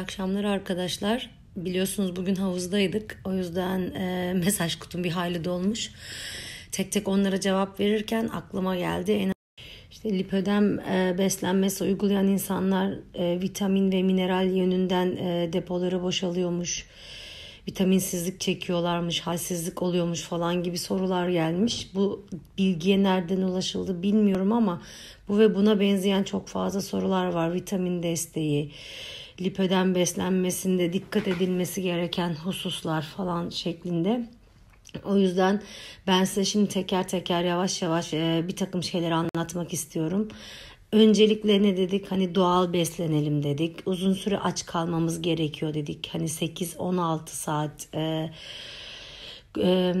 akşamlar arkadaşlar. Biliyorsunuz bugün havuzdaydık. O yüzden e, mesaj kutum bir hayli dolmuş. Tek tek onlara cevap verirken aklıma geldi. En işte lipödem e, beslenmesi uygulayan insanlar e, vitamin ve mineral yönünden e, depoları boşalıyormuş. Vitaminsizlik çekiyorlarmış, halsizlik oluyormuş falan gibi sorular gelmiş. Bu bilgiye nereden ulaşıldı bilmiyorum ama bu ve buna benzeyen çok fazla sorular var. Vitamin desteği, lipöden beslenmesinde dikkat edilmesi gereken hususlar falan şeklinde. O yüzden ben size şimdi teker teker yavaş yavaş e, bir takım şeyleri anlatmak istiyorum. Öncelikle ne dedik? Hani doğal beslenelim dedik. Uzun süre aç kalmamız gerekiyor dedik. Hani 8-16 saat e, e,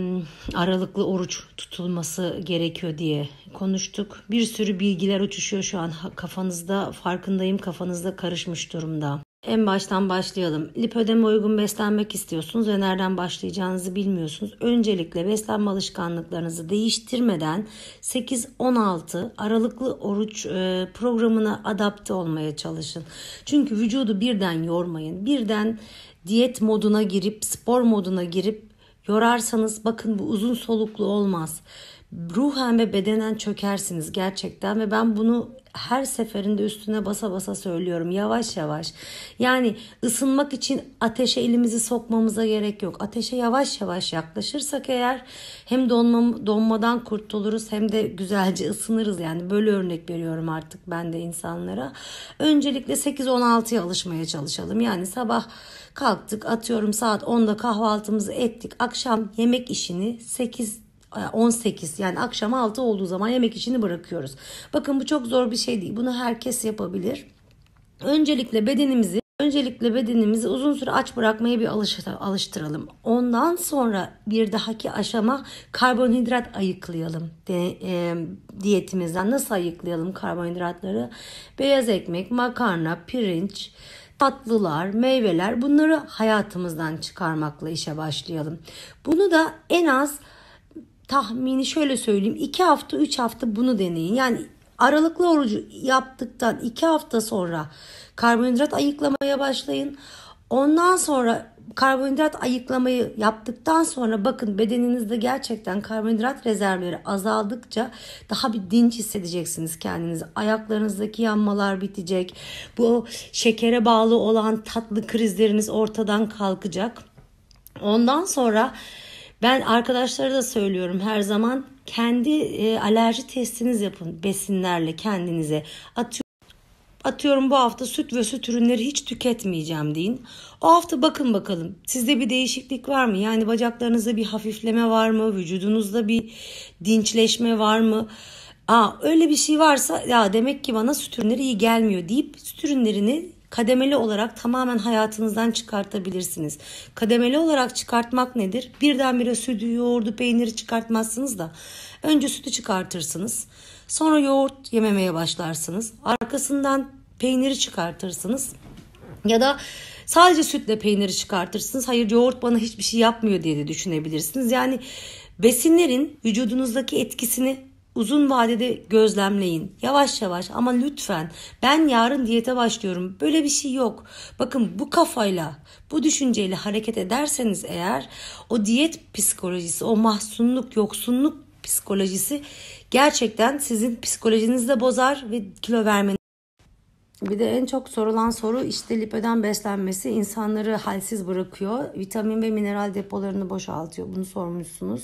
aralıklı oruç tutulması gerekiyor diye konuştuk. Bir sürü bilgiler uçuşuyor şu an kafanızda. Farkındayım kafanızda karışmış durumda. En baştan başlayalım. Lipödeme uygun beslenmek istiyorsunuz ve nereden başlayacağınızı bilmiyorsunuz. Öncelikle beslenme alışkanlıklarınızı değiştirmeden 8-16 aralıklı oruç e, programına adapte olmaya çalışın. Çünkü vücudu birden yormayın. Birden diyet moduna girip spor moduna girip yorarsanız bakın bu uzun soluklu olmaz ruhen ve bedenen çökersiniz gerçekten ve ben bunu her seferinde üstüne basa basa söylüyorum yavaş yavaş. Yani ısınmak için ateşe elimizi sokmamıza gerek yok. Ateşe yavaş yavaş yaklaşırsak eğer hem donma, donmadan kurtuluruz hem de güzelce ısınırız. Yani böyle örnek veriyorum artık ben de insanlara. Öncelikle 8-16'ya alışmaya çalışalım. Yani sabah kalktık atıyorum saat 10'da kahvaltımızı ettik. Akşam yemek işini 8 18 yani akşam 6 olduğu zaman yemek işini bırakıyoruz. Bakın bu çok zor bir şey değil. Bunu herkes yapabilir. Öncelikle bedenimizi Öncelikle bedenimizi uzun süre aç bırakmaya bir alıştıralım. Ondan sonra bir dahaki aşama karbonhidrat ayıklayalım De, e, diyetimizden. Nasıl ayıklayalım karbonhidratları? Beyaz ekmek, makarna, pirinç, tatlılar, meyveler bunları hayatımızdan çıkarmakla işe başlayalım. Bunu da en az tahmini şöyle söyleyeyim 2 hafta 3 hafta bunu deneyin. Yani aralıklı orucu yaptıktan 2 hafta sonra karbonhidrat ayıklamaya başlayın. Ondan sonra karbonhidrat ayıklamayı yaptıktan sonra bakın bedeninizde gerçekten karbonhidrat rezervleri azaldıkça daha bir dinç hissedeceksiniz kendinizi. Ayaklarınızdaki yanmalar bitecek. Bu şekere bağlı olan tatlı krizleriniz ortadan kalkacak. Ondan sonra ben arkadaşlara da söylüyorum her zaman kendi e, alerji testiniz yapın besinlerle kendinize. Atıyorum Atıyorum bu hafta süt ve süt ürünleri hiç tüketmeyeceğim deyin. O hafta bakın bakalım sizde bir değişiklik var mı? Yani bacaklarınızda bir hafifleme var mı? Vücudunuzda bir dinçleşme var mı? Aa, öyle bir şey varsa ya demek ki bana süt ürünleri iyi gelmiyor deyip süt ürünlerini kademeli olarak tamamen hayatınızdan çıkartabilirsiniz. Kademeli olarak çıkartmak nedir? Birdenbire sütü, yoğurdu, peyniri çıkartmazsınız da önce sütü çıkartırsınız. Sonra yoğurt yememeye başlarsınız. Arkasından peyniri çıkartırsınız. Ya da sadece sütle peyniri çıkartırsınız. Hayır yoğurt bana hiçbir şey yapmıyor diye de düşünebilirsiniz. Yani besinlerin vücudunuzdaki etkisini uzun vadede gözlemleyin. Yavaş yavaş ama lütfen ben yarın diyete başlıyorum. Böyle bir şey yok. Bakın bu kafayla, bu düşünceyle hareket ederseniz eğer o diyet psikolojisi, o mahzunluk, yoksunluk psikolojisi gerçekten sizin psikolojinizi de bozar ve kilo vermeniz bir de en çok sorulan soru işte lipöden beslenmesi insanları halsiz bırakıyor. Vitamin ve mineral depolarını boşaltıyor. Bunu sormuşsunuz.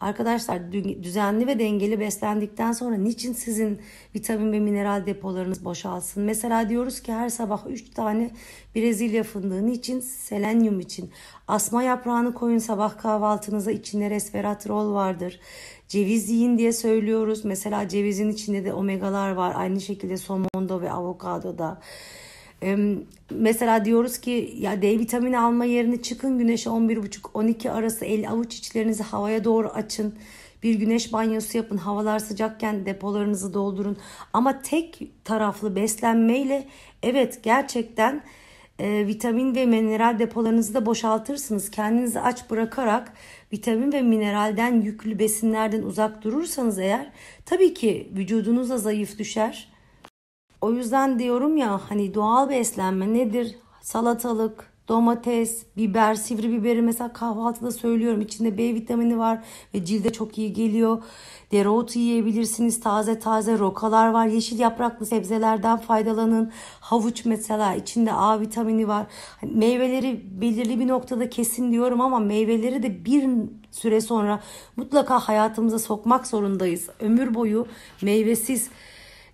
Arkadaşlar düzenli ve dengeli beslendikten sonra niçin sizin vitamin ve mineral depolarınız boşalsın? Mesela diyoruz ki her sabah 3 tane Brezilya fındığı için, Selenyum için. Asma yaprağını koyun sabah kahvaltınıza içinde resveratrol vardır. Ceviz yiyin diye söylüyoruz. Mesela cevizin içinde de omegalar var. Aynı şekilde somonda ve avokadoda. Mesela diyoruz ki ya D vitamini alma yerine çıkın güneşe 11.30-12 arası el avuç içlerinizi havaya doğru açın. Bir güneş banyosu yapın. Havalar sıcakken depolarınızı doldurun. Ama tek taraflı beslenmeyle evet gerçekten e, vitamin ve mineral depolarınızı da boşaltırsınız. Kendinizi aç bırakarak vitamin ve mineralden yüklü besinlerden uzak durursanız eğer tabii ki vücudunuz da zayıf düşer o yüzden diyorum ya hani doğal beslenme nedir? Salatalık, domates, biber, sivri biberi mesela kahvaltıda söylüyorum. İçinde B vitamini var ve cilde çok iyi geliyor. Dereotu yiyebilirsiniz. Taze taze rokalar var. Yeşil yapraklı sebzelerden faydalanın. Havuç mesela içinde A vitamini var. Hani meyveleri belirli bir noktada kesin diyorum ama meyveleri de bir süre sonra mutlaka hayatımıza sokmak zorundayız. Ömür boyu meyvesiz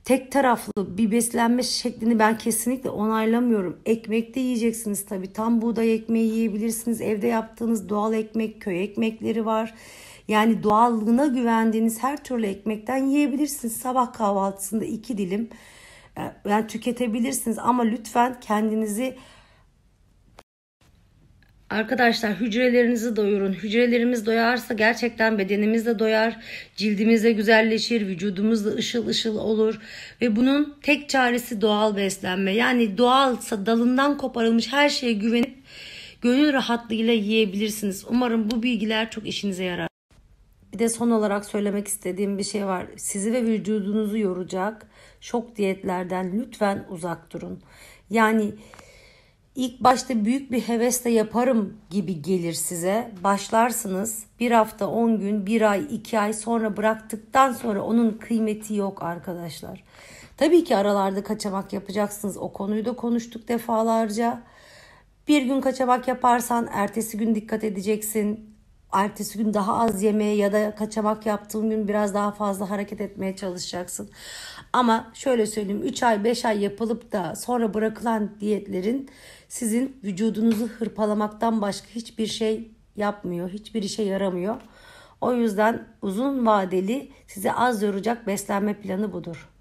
tek taraflı bir beslenme şeklini ben kesinlikle onaylamıyorum. Ekmek de yiyeceksiniz tabi. Tam buğday ekmeği yiyebilirsiniz. Evde yaptığınız doğal ekmek, köy ekmekleri var. Yani doğallığına güvendiğiniz her türlü ekmekten yiyebilirsiniz. Sabah kahvaltısında iki dilim e, yani tüketebilirsiniz ama lütfen kendinizi Arkadaşlar hücrelerinizi doyurun. Hücrelerimiz doyarsa gerçekten bedenimiz de doyar, cildimiz de güzelleşir, vücudumuz da ışıl ışıl olur ve bunun tek çaresi doğal beslenme. Yani doğalsa dalından koparılmış her şeye güvenip gönül rahatlığıyla yiyebilirsiniz. Umarım bu bilgiler çok işinize yarar. Bir de son olarak söylemek istediğim bir şey var. Sizi ve vücudunuzu yoracak şok diyetlerden lütfen uzak durun. Yani İlk başta büyük bir hevesle yaparım gibi gelir size. Başlarsınız bir hafta 10 gün bir ay iki ay sonra bıraktıktan sonra onun kıymeti yok arkadaşlar. Tabii ki aralarda kaçamak yapacaksınız o konuyu da konuştuk defalarca. Bir gün kaçamak yaparsan ertesi gün dikkat edeceksin. Ertesi gün daha az yemeye ya da kaçamak yaptığın gün biraz daha fazla hareket etmeye çalışacaksın. Ama şöyle söyleyeyim 3 ay 5 ay yapılıp da sonra bırakılan diyetlerin sizin vücudunuzu hırpalamaktan başka hiçbir şey yapmıyor, hiçbir işe yaramıyor. O yüzden uzun vadeli sizi az yoracak beslenme planı budur.